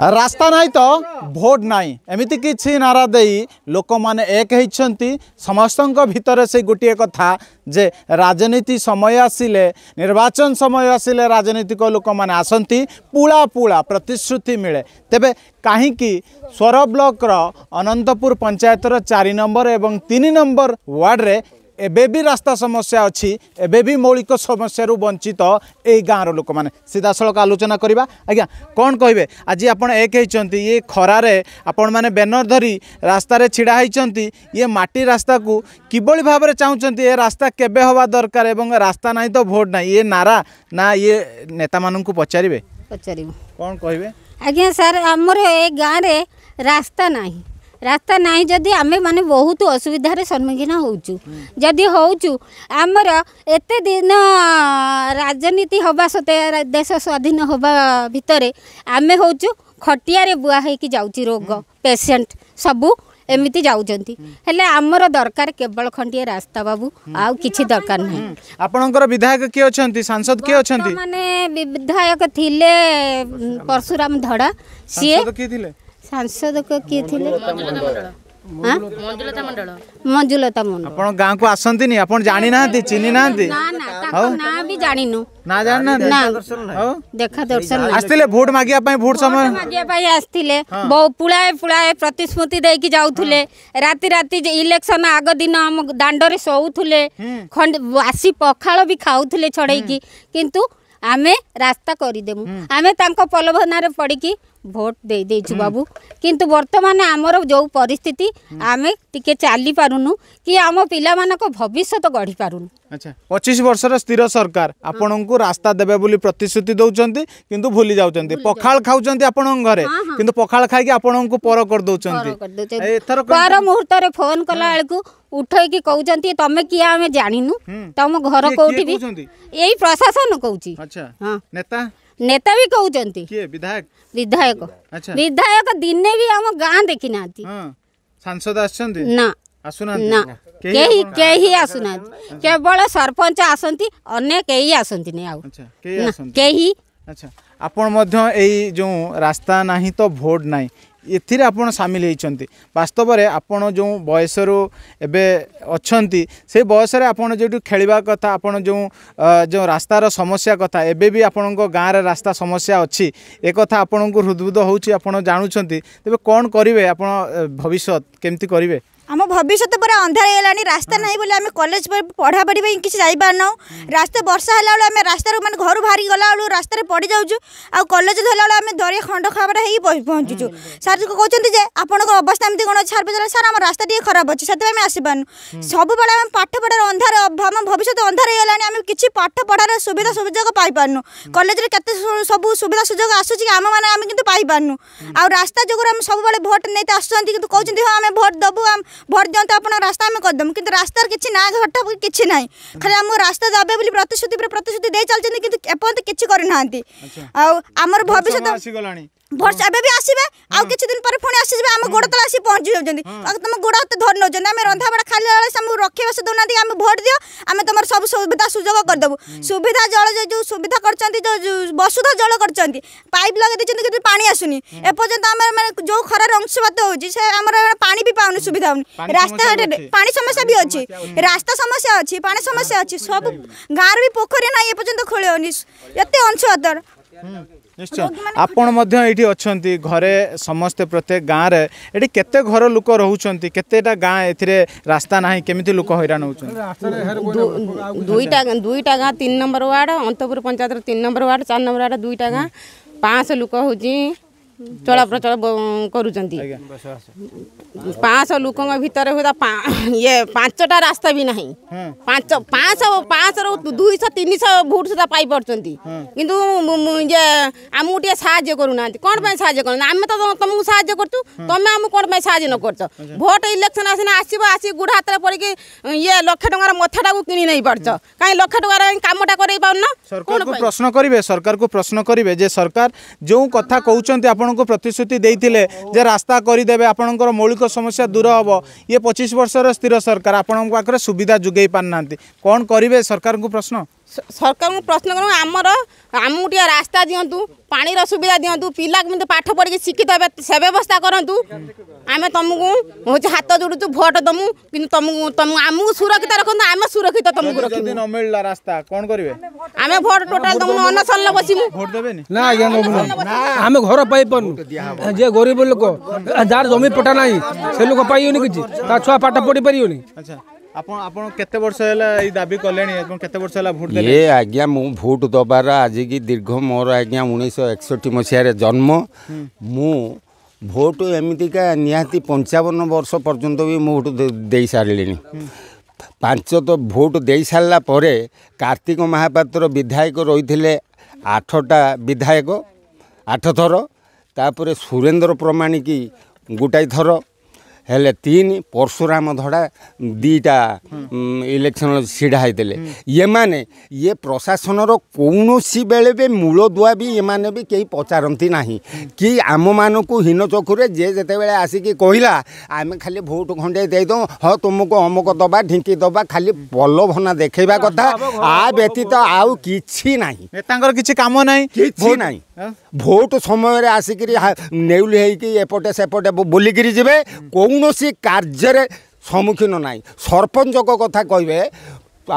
ରାସ୍ତା ନାହିଁ ତ ଭୋଟ ନାହିଁ ଏମିତି କିଛି ନାରା ଦେଇ ଲୋକମାନେ ଏକ ହେଇଛନ୍ତି ସମସ୍ତଙ୍କ ଭିତରେ ସେ ଗୋଟିଏ କଥା ଯେ ରାଜନୀତି ସମୟ ଆସିଲେ ନିର୍ବାଚନ ସମୟ ଆସିଲେ ରାଜନୀତିକ ଲୋକମାନେ ଆସନ୍ତି ପୁଳା ପୁଳା ପ୍ରତିଶ୍ରୁତି ମିଳେ ତେବେ କାହିଁକି ସ୍ୱର ବ୍ଲକର ଅନନ୍ତପୁର ପଞ୍ଚାୟତର ଚାରି ନମ୍ବର ଏବଂ ତିନି ନମ୍ବର ୱାର୍ଡ଼ରେ ଏବେ ବି ରାସ୍ତା ସମସ୍ୟା ଅଛି ଏବେ ବି ମୌଳିକ ସମସ୍ୟାରୁ ବଞ୍ଚିତ ଏଇ ଗାଁର ଲୋକମାନେ ସିଧାସଳଖ ଆଲୋଚନା କରିବା ଆଜ୍ଞା କ'ଣ କହିବେ ଆଜି ଆପଣ ଏକ ହେଇଛନ୍ତି ଇଏ ଖରାରେ ଆପଣମାନେ ବ୍ୟାନର ଧରି ରାସ୍ତାରେ ଛିଡ଼ା ହେଇଛନ୍ତି ଇଏ ମାଟି ରାସ୍ତାକୁ କିଭଳି ଭାବରେ ଚାହୁଁଛନ୍ତି ଏ ରାସ୍ତା କେବେ ହେବା ଦରକାର ଏବଂ ରାସ୍ତା ନାହିଁ ତ ଭୋଟ ନାହିଁ ଇଏ ନାରା ନା ଇଏ ନେତାମାନଙ୍କୁ ପଚାରିବେ ପଚାରିବୁ କ'ଣ କହିବେ ଆଜ୍ଞା ସାର୍ ଆମର ଏ ଗାଁରେ ରାସ୍ତା ନାହିଁ रास्ता ना जदि आम मैंने बहुत असुविधार सम्मुखीन होदी होमर एत दिन राजनीति हवा सत्ते देश स्वाधीन हवा भितर आम हो खटिया बुआ होती रोग पेसेंट सब एमती जाऊँगी आमर दरकार केवल खंडिया रास्ता बाबू आ दरकार नहीं विधायक किए अच्छा सांसद किए अच्छा मानने विधायक थी परशुराम धड़ा सी ସାଂସଦ କିଏ ଥିଲେ ମଞ୍ଜୁଲତା ମଣ୍ଡଳ ଆପଣ ଗାଁକୁ ଆସନ୍ତିନି ଆପଣ ଜାଣି ନାହାନ୍ତି ଚିହ୍ନି ନାହାନ୍ତି ନାଁ ବି ଜାଣିନୁ ନା ଜାଣିନାହାନ୍ତି ଦେଖା ଦର୍ଶନ ଆସିଥିଲେ ଭୋଟ ମାଗିବା ପାଇଁ ଭୋଟ ସମୟ ମାଗିବା ପାଇଁ ଆସିଥିଲେ ବହୁ ପୁଳାଏ ପୁଳାଏ ପ୍ରତିଶ୍ରୁତି ଦେଇକି ଯାଉଥିଲେ ରାତି ରାତି ଇଲେକ୍ସନ ଆଗ ଦିନ ଆମ ଦାଣ୍ଡରେ ଶୋଉଥିଲେ ଆସି ପଖାଳ ବି ଖାଉଥିଲେ ଛଡ଼େଇକି କିନ୍ତୁ ଆମେ ରାସ୍ତା କରିଦେବୁ ଆମେ ତାଙ୍କ ପ୍ରଲୋଭନାରେ ପଡ଼ିକି ভোট দেই ଦେଇଛୁ ବାବୁ କିନ୍ତୁ ବର୍ତ୍ତମାନ ଆମର ଯେଉଁ ପରିସ୍ଥିତି ଆମେ टिके चली पारुनु कि आम पिला मानको भविष्य तो गढ़ी पारुनु अच्छा पचीस वर्ष स्थिर सरकार आपण को रास्ता देवे प्रतिश्रुति दौंस कि भूली जाऊँच पखाल खाऊँ आपण घर कि पखाड़ खाई आपण पर मुहूर्त फोन कला बेलू उठी कौन तमे किए जानू तम घर कौटि प्रशासन कौचि नेता नेता भी कहते विधायक विधायक विधायक दिने भी आम गाँ देखी ସାଂସଦ ଆସିଛନ୍ତି ନା ଆସୁନାହାନ୍ତି ନା କେହି କେହି ଆସୁନାହାନ୍ତି କେବଳ ସରପଞ୍ଚ ଆସନ୍ତି ଅନ୍ୟ କେହି ଆସନ୍ତିନି ଆଉ କେହି ଆସନ୍ତି କେହି ଆଚ୍ଛା ଆପଣ ମଧ୍ୟ ଏଇ ଯେଉଁ ରାସ୍ତା ନାହିଁ ତ ଭୋଟ ନାହିଁ ଏଥିରେ ଆପଣ ସାମିଲ ହୋଇଛନ୍ତି ବାସ୍ତବରେ ଆପଣ ଯେଉଁ ବୟସରୁ ଏବେ ଅଛନ୍ତି ସେ ବୟସରେ ଆପଣ ଯେଉଁଠୁ ଖେଳିବା କଥା ଆପଣ ଯେଉଁ ଯେଉଁ ରାସ୍ତାର ସମସ୍ୟା କଥା ଏବେ ବି ଆପଣଙ୍କ ଗାଁରେ ରାସ୍ତା ସମସ୍ୟା ଅଛି ଏ କଥା ଆପଣଙ୍କୁ ହୃଦବୁଦ୍ଧ ହେଉଛି ଆପଣ ଜାଣୁଛନ୍ତି ତେବେ କ'ଣ କରିବେ ଆପଣ ଭବିଷ୍ୟତ କେମିତି କରିବେ ଆମ ଭବିଷ୍ୟତ ପୁରା ଅନ୍ଧାର ହେଇଗଲାଣି ରାସ୍ତା ନାହିଁ ବୋଲି ଆମେ କଲେଜ ପଢ଼ାପଢ଼ି ପାଇଁ କିଛି ଯାଇପାରୁନାହୁଁ ରାସ୍ତା ବର୍ଷା ହେଲାବେଳୁ ଆମେ ରାସ୍ତାରୁ ମାନେ ଘରୁ ବାହାରି ଗଲାବେଳୁ ରାସ୍ତାରେ ପଡ଼ିଯାଉଛୁ ଆଉ କଲେଜ ଧରିଲାବେଳେ ଆମେ ଧରି ଖଣ୍ଡ ଖାବରା ହେଇ ପହଞ୍ଚୁଛୁ ସାର୍ କହୁଛନ୍ତି ଯେ ଆପଣଙ୍କ ଅବସ୍ଥା ଏମିତି କ'ଣ ଅଛି ସାର୍ ପଚାରିଲେ ସାର୍ ଆମ ରାସ୍ତା ଟିକେ ଖରାପ ଅଛି ସେଥିପାଇଁ ଆମେ ଆସିପାରୁନୁ ସବୁବେଳେ ଆମେ ପାଠ ପଢ଼ାରେ ଆମ ଭବିଷ୍ୟତ ଅନ୍ଧାର ହେଇଗଲାଣି ଆମେ କିଛି ପାଠ ପଢ଼ାର ସୁବିଧା ସୁଯୋଗ ପାଇପାରୁନୁ କଲେଜରେ କେତେ ସବୁ ସୁବିଧା ସୁଯୋଗ ଆସୁଛି କି ଆମମାନେ ଆମେ କିନ୍ତୁ ପାଇପାରୁନୁ ଆଉ ରାସ୍ତା ଯୋଗୁଁ ଆମେ ସବୁବେଳେ ଭୋଟ ନେଇତେ ଆସୁଛନ୍ତି କିନ୍ତୁ କହୁଛନ୍ତି ହଁ ଆମେ ଭୋଟ ଦେବୁ ଭୋଟ ଦିଅନ୍ତୁ ଆପଣ ରାସ୍ତା ଆମେ କରିଦେବୁ କିନ୍ତୁ ରାସ୍ତାର କିଛି ନା ଘଟ କିଛି ନାହିଁ ଖାଲି ଆମକୁ ରାସ୍ତା ଦେବେ ବୋଲି ପ୍ରତିଶ୍ରୁତି ପରେ ପ୍ରତିଶ୍ରୁତି ଦେଇ ଚାଲିଛନ୍ତି କିନ୍ତୁ ଏପର୍ଯ୍ୟନ୍ତ କିଛି କରିନାହାନ୍ତି ଆଉ ଆମର ଭବିଷ୍ୟତ ବର୍ଷା ଏବେ ବି ଆସିବେ ଆଉ କିଛି ଦିନ ପରେ ପୁଣି ଆସିଯିବେ ଆମ ଗୋଡ଼ ତଳେ ଆସି ପହଞ୍ଚି ଯାଉଛନ୍ତି ତମ ଗୋଡ଼ ହାତ ଧରି ନେଉଛନ୍ତି ଆମେ ରନ୍ଧାବଢ଼ା ଖାଇଲା ବେଳେ ଆମକୁ ରଖିବା ସେ ଦେଉନାହାନ୍ତି ଆମେ ଭୋଟ ଦିଅ ଆମେ ତମର ସବୁ ସୁବିଧା ସୁଯୋଗ କରିଦେବୁ ସୁବିଧା ଜଳ ଯେଉଁ ସୁବିଧା କରିଛନ୍ତି ଯେଉଁ ବସୁଧା ଜଳ କରିଛନ୍ତି ପାଇପ୍ ଲଗାଇ ଦେଇଛନ୍ତି କିନ୍ତୁ ପାଣି ଆସୁନି ଏପର୍ଯ୍ୟନ୍ତ ଆମର ମାନେ ଯେଉଁ ଖରାରେ ଅଂଶୁପାତ ହେଉଛି ସେ ଆମର ପାଣି ବି ପାଉନି ସୁବିଧା ହେଉନି ରାସ୍ତା ପାଣି ସମସ୍ୟା ବି ଅଛି ରାସ୍ତା ସମସ୍ୟା ଅଛି ପାଣି ସମସ୍ୟା ଅଛି ସବୁ ଗାଁରେ ବି ପୋଖରୀ ନାହିଁ ଏପର୍ଯ୍ୟନ୍ତ ଖୋଳି ହେଉନି ଏତେ ଅଂଶୁପାତ ନିଶ୍ଚୟ ଆପଣ ମଧ୍ୟ ଏଇଠି ଅଛନ୍ତି ଘରେ ସମସ୍ତେ ପ୍ରତ୍ୟେକ ଗାଁରେ ଏଠି କେତେ ଘର ଲୋକ ରହୁଛନ୍ତି କେତେଟା ଗାଁ ଏଥିରେ ରାସ୍ତା ନାହିଁ କେମିତି ଲୋକ ହଇରାଣ ହେଉଛନ୍ତି ଦୁଇଟା ଦୁଇଟା ଗାଁ ତିନି ନମ୍ବର ୱାର୍ଡ଼ ଅନ୍ତପୁର ପଞ୍ଚାୟତର ତିନି ନମ୍ବର ୱାର୍ଡ଼ ଚାରି ନମ୍ବର ୱାର୍ଡ଼ ଦୁଇଟା ଗାଁ ପାଞ୍ଚଶହ ଲୋକ ହେଉଛି ଚଳପ୍ରଚଳ କରୁଛନ୍ତି ପାଞ୍ଚଶହ ଲୋକଙ୍କ ଭିତରେ ହୁଏ ଇଏ ପାଞ୍ଚଟା ରାସ୍ତା ବି ନାହିଁ ପାଞ୍ଚ ପାଞ୍ଚଶହ ପାଞ୍ଚଶହରୁ ଦୁଇଶହ ତିନିଶହ ଭୋଟ ସୁଦ୍ଧା ପାଇପାରୁଛନ୍ତି କିନ୍ତୁ ଇଏ ଆମକୁ ଟିକେ ସାହାଯ୍ୟ କରୁନାହାନ୍ତି କ'ଣ ପାଇଁ ସାହାଯ୍ୟ କରୁନାହାନ୍ତି ଆମେ ତ ତୁମକୁ ସାହାଯ୍ୟ କରୁଛୁ ତୁମେ ଆମକୁ କ'ଣ ପାଇଁ ସାହାଯ୍ୟ ନ କରୁଛ ଭୋଟ ଇଲେକ୍ସନ୍ ଆସିନା ଆସିବ ଆସି ଗୋଡ଼ ହାତରେ ପଡ଼ିକି ଇଏ ଲକ୍ଷେ ଟଙ୍କାର ମଥାଟାକୁ କିଣି ନେଇପାରୁଛ କାହିଁ ଲକ୍ଷେ ଟଙ୍କାର କାମଟା କରେଇ ପାରୁନ ସରକାରଙ୍କୁ ପ୍ରଶ୍ନ କରିବେ ସରକାରକୁ ପ୍ରଶ୍ନ କରିବେ ଯେ ସରକାର ଯେଉଁ କଥା କହୁଛନ୍ତି ଆପଣ ଆପଣଙ୍କୁ ପ୍ରତିଶ୍ରୁତି ଦେଇଥିଲେ ଯେ ରାସ୍ତା କରିଦେବେ ଆପଣଙ୍କର ମୌଳିକ ସମସ୍ୟା ଦୂର ହେବ ଇଏ ପଚିଶ ବର୍ଷର ସ୍ଥିର ସରକାର ଆପଣଙ୍କ ପାଖରେ ସୁବିଧା ଯୋଗାଇ ପାରୁନାହାନ୍ତି କ'ଣ କରିବେ ସରକାରଙ୍କୁ ପ୍ରଶ୍ନ ସରକାରଙ୍କୁ ପ୍ରଶ୍ନ କରୁ ଆମର ଆମକୁ ଟିକେ ରାସ୍ତା ଦିଅନ୍ତୁ ପାଣିର ସୁବିଧା ଦିଅନ୍ତୁ ପିଲା କେମିତି ପାଠ ପଢ଼ିକି ଶିକ୍ଷିତ ହେବେ ସେ ବ୍ୟବସ୍ଥା କରନ୍ତୁ ଆମେ ତୁମକୁ ହେଉଛି ହାତ ଯୋଡ଼ୁଛୁ ଭୋଟ ଦେମୁ କିନ୍ତୁ ତୁମକୁ ତୁମକୁ ଆମକୁ ସୁରକ୍ଷିତ ରଖନ୍ତୁ ଆମେ ସୁରକ୍ଷିତ ତୁମକୁ ରଖିବୁ ନ ମିଳିଲା ରାସ୍ତା କ'ଣ କରିବେ ଆମେ ଭୋଟ ଟୋଟାଲ ତୁମକୁ ଅନଶନରେ ବସିବୁ ଭୋଟ ଦେବେନି ନା ଆଜ୍ଞା ଆମେ ଘର ପାଇପାରୁନୁ ଯେ ଗରିବ ଲୋକ ଯାହାର ଜମି ପଟା ନାହିଁ ସେ ଲୋକ ପାଇବନି କିଛି ତା ଛୁଆ ପାଠ ପଢ଼ି ପାରିବନି ଆଚ୍ଛା ଆପଣ ଆପଣ କେତେ ବର୍ଷ ହେଲା ଏଇ ଦାବି କଲେଣି ଏବଂ କେତେ ବର୍ଷ ହେଲା ଭୋଟ ଦେଲେ ଏ ଆଜ୍ଞା ମୁଁ ଭୋଟ ଦେବାର ଆଜିକି ଦୀର୍ଘ ମୋର ଆଜ୍ଞା ଉଣେଇଶହ ଏକଷଠି ମସିହାରେ ଜନ୍ମ ମୁଁ ଭୋଟ ଏମିତିକା ନିହାତି ପଞ୍ଚାବନ ବର୍ଷ ପର୍ଯ୍ୟନ୍ତ ବି ମୁଁ ଭୋଟ ଦେଇସାରିଲିଣି ପାଞ୍ଚ ତ ଭୋଟ ଦେଇସାରିଲା ପରେ କାର୍ତ୍ତିକ ମହାପାତ୍ର ବିଧାୟକ ରହିଥିଲେ ଆଠଟା ବିଧାୟକ ଆଠ ଥର ତାପରେ ସୁରେନ୍ଦ୍ର ପ୍ରମାଣିକି ଗୋଟାଏ ଥର ହେଲେ ତିନି ପରଶୁରାମ ଧଡ଼ା ଦୁଇଟା ଇଲେକ୍ସନ୍ ଛିଡ଼ା ହେଇଥିଲେ ଏମାନେ ଇଏ ପ୍ରଶାସନର କୌଣସି ବେଳେ ବି ମୂଳଦୁଆ ବି ଏମାନେ ବି କେହି ପଚାରନ୍ତି ନାହିଁ କି ଆମମାନଙ୍କୁ ହୀନ ଚକ୍ଷୁରେ ଯିଏ ଯେତେବେଳେ ଆସିକି କହିଲା ଆମେ ଖାଲି ଭୋଟ ଖଣ୍ଡେ ଦେଇଦେଉ ହଁ ତୁମକୁ ଅମୁକ ଦେବା ଢିଙ୍କି ଦେବା ଖାଲି ପ୍ରଲୋଭନା ଦେଖେଇବା କଥା ଆ ବ୍ୟତୀତ ଆଉ କିଛି ନାହିଁ ନେତାଙ୍କର କିଛି କାମ ନାହିଁ କିଛି ନାହିଁ ଭୋଟ ସମୟରେ ଆସିକିରି ନେଉଲି ହେଇକି ଏପଟେ ସେପଟେ ବୁଲିକିରି ଯିବେ କେଉଁ କୌଣସି କାର୍ଯ୍ୟରେ ସମ୍ମୁଖୀନ ନାହିଁ ସରପଞ୍ଚଙ୍କ କଥା କହିବେ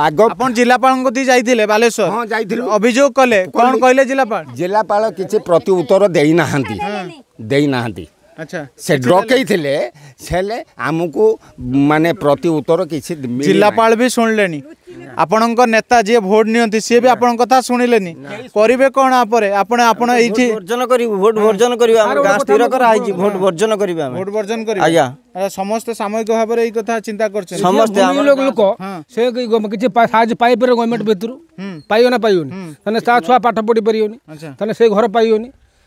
ଆଗ ଆପଣ ଜିଲ୍ଲାପାଳଙ୍କ କତିକି ଯାଇଥିଲେ ବାଲେଶ୍ୱର ହଁ ଯାଇଥିଲୁ ଅଭିଯୋଗ କଲେ କ'ଣ କହିଲେ ଜିଲ୍ଲାପାଳ ଜିଲ୍ଲାପାଳ କିଛି ପ୍ରତି ଉତ୍ତର ଦେଇନାହାନ୍ତି ଦେଇନାହାନ୍ତି ସେ ଡକେଇଥିଲେ ହେଲେ ଆମକୁ ମାନେ ପ୍ରତି ଉତ୍ତର କିଛି ଜିଲ୍ଲାପାଳ ବି ଶୁଣିଲେନି ଆପଣଙ୍କ ନେତା ଯିଏ ଭୋଟ ନିଅନ୍ତି ସିଏ ବି ଆପଣଙ୍କ କଥା ଶୁଣିଲେନି କରିବେ କ'ଣ ପରେ ଆପଣ ଆପଣ ଏଇଠି ବର୍ଜନ କରିବୁ ଭୋଟ ବର୍ଜନ କରିବୁ ଆମ ଗାଁ ସ୍ଥିର କରାହେଇଛି ଭୋଟ ବର୍ଜନ କରିବୁ ଆମେ ଭୋଟ ବର୍ଜନ କରିବୁ ଆଜ୍ଞା ସମସ୍ତେ ସାମୟିକ ଭାବରେ ଏଇ କଥା ଚିନ୍ତା କରୁଛନ୍ତି ସମସ୍ତେ ଲୋକ ସେ କିଛି ସାହାଯ୍ୟ ପାଇପାରିବେ ଗଭର୍ଣ୍ଣମେଣ୍ଟ ଭିତରୁ ପାଇବ ନା ପାଇବନି ତାହେଲେ ତା ଛୁଆ ପାଠ ପଢ଼ି ପାରିବନି ତାହେଲେ ସେ ଘର ପାଇବନି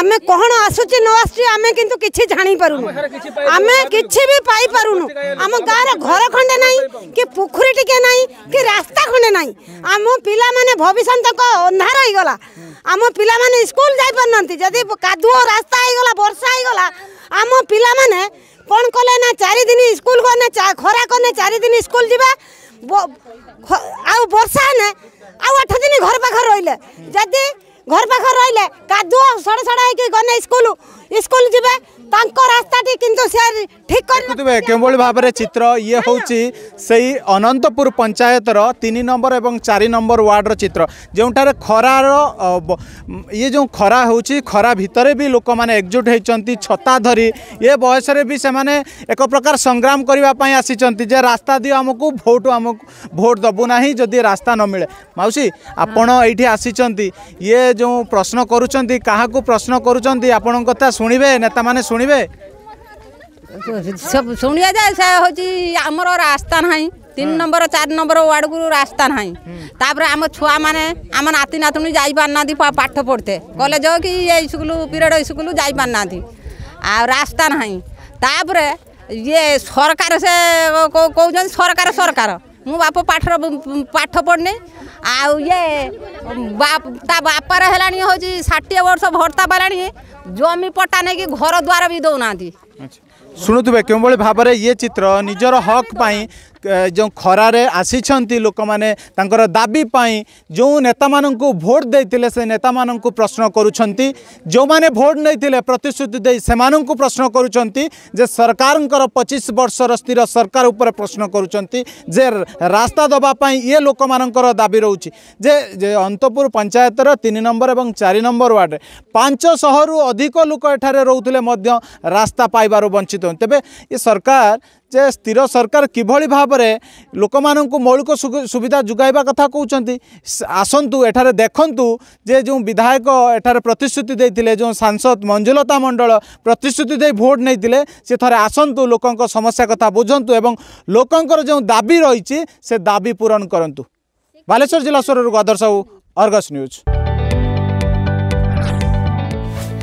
ଆମେ କ'ଣ ଆସୁଛି ନ ଆସୁଛି ଆମେ କିନ୍ତୁ କିଛି ଜାଣିପାରୁନୁ ଆମେ କିଛି ବି ପାଇପାରୁନୁ ଆମ ଗାଁର ଘର ଖଣ୍ଡେ ନାହିଁ କି ପୋଖରୀ ଟିକେ ନାହିଁ କି ରାସ୍ତା ଖଣ୍ଡେ ନାହିଁ ଆମ ପିଲାମାନେ ଭବିଷ୍ୟତ ତାଙ୍କ ଅନ୍ଧାର ହେଇଗଲା ଆମ ପିଲାମାନେ ସ୍କୁଲ ଯାଇପାରୁନାହାନ୍ତି ଯଦି କାଦୁଅ ରାସ୍ତା ହେଇଗଲା ବର୍ଷା ହେଇଗଲା ଆମ ପିଲାମାନେ କ'ଣ କଲେ ନା ଚାରିଦିନ ସ୍କୁଲ ଗଲେ ଖରା କଲେ ଚାରିଦିନ ସ୍କୁଲ ଯିବା ଆଉ ବର୍ଷା ହେଲେ ଆଉ ଆଠ ଦିନ ଘର ପାଖରେ ରହିଲେ ଯଦି घर पाख रे कादु सड़ सड़ा हो गए स्कूल स्कूल जब रास्ता टी किंतु ठीक कर चित्र ये हूँ से अनंतपुर पंचायत तीन नंबर और चार नंबर वार्डर चित्र जोठार खरार ये जो खरा हूँ खरा भितर भी लोक मैंने एकजुट होती छता धरी ये बयस भी से एक प्रकार संग्राम करने आसी रास्ता दि आमको भोट आम भोट दबू ना जदि रास्ता न मिले मौसी आपण ये आसी ये যে প্রশ্ন করছেন কাহকু প্রশ্ন করছেন আপনার কথা শুণবে নেতা মানে শুণবে শুণিয়া যে সে হচ্ছে আমার রাস্তা না তিন নম্বর চার নম্বর ওয়ার্ডকু রাস্তা না তাপরে আমার ছুয়া মানে আমার নাতি নাতুনি যাইপার না পাঠ পড়তে কলেজ কি এই স্কুল পিরিয়ড স্কুল যাইপার না আর রাস্তা না তাপরে ইয়ে সরকার সে কৌছেন সরকার সরকার मु बाप पाठ पाठ पढ़ने आउ ये बापार है षाठी वर्ष भर्ता बाला जमी पट्टा नहीं कि घर द्वार भी दौना शुणु क्यों भाव ये चित्र निजर हक ଯେଉଁ ଖରାରେ ଆସିଛନ୍ତି ଲୋକମାନେ ତାଙ୍କର ଦାବି ପାଇଁ ଯେଉଁ ନେତାମାନଙ୍କୁ ଭୋଟ୍ ଦେଇଥିଲେ ସେ ନେତାମାନଙ୍କୁ ପ୍ରଶ୍ନ କରୁଛନ୍ତି ଯେଉଁମାନେ ଭୋଟ୍ ନେଇଥିଲେ ପ୍ରତିଶ୍ରୁତି ଦେଇ ସେମାନଙ୍କୁ ପ୍ରଶ୍ନ କରୁଛନ୍ତି ଯେ ସରକାରଙ୍କର ପଚିଶ ବର୍ଷର ସ୍ଥିର ସରକାର ଉପରେ ପ୍ରଶ୍ନ କରୁଛନ୍ତି ଯେ ରାସ୍ତା ଦେବା ପାଇଁ ଇଏ ଲୋକମାନଙ୍କର ଦାବି ରହୁଛି ଯେ ଅନ୍ତପୁର ପଞ୍ଚାୟତର ତିନି ନମ୍ବର ଏବଂ ଚାରି ନମ୍ବର ୱାର୍ଡ଼ରେ ପାଞ୍ଚଶହରୁ ଅଧିକ ଲୋକ ଏଠାରେ ରହୁଥିଲେ ମଧ୍ୟ ରାସ୍ତା ପାଇବାରୁ ବଞ୍ଚିତ ତେବେ ଏ ସରକାର ଯେ ସ୍ଥିର ସରକାର କିଭଳି ଭାବରେ ଲୋକମାନଙ୍କୁ ମୌଳିକ ସୁବିଧା ଯୋଗାଇବା କଥା କହୁଛନ୍ତି ଆସନ୍ତୁ ଏଠାରେ ଦେଖନ୍ତୁ ଯେ ଯେଉଁ ବିଧାୟକ ଏଠାରେ ପ୍ରତିଶ୍ରୁତି ଦେଇଥିଲେ ଯେଉଁ ସାଂସଦ ମଞ୍ଜୁଲତା ମଣ୍ଡଳ ପ୍ରତିଶ୍ରୁତି ଦେଇ ଭୋଟ ନେଇଥିଲେ ସେ ଥରେ ଆସନ୍ତୁ ଲୋକଙ୍କ ସମସ୍ୟା କଥା ବୁଝନ୍ତୁ ଏବଂ ଲୋକଙ୍କର ଯେଉଁ ଦାବି ରହିଛି ସେ ଦାବି ପୂରଣ କରନ୍ତୁ ବାଲେଶ୍ୱର ଜିଲ୍ଲା ସ୍ୱରରୁ ଗଦର ସାହୁ ଅର୍ଗସ୍ ନ୍ୟୁଜ୍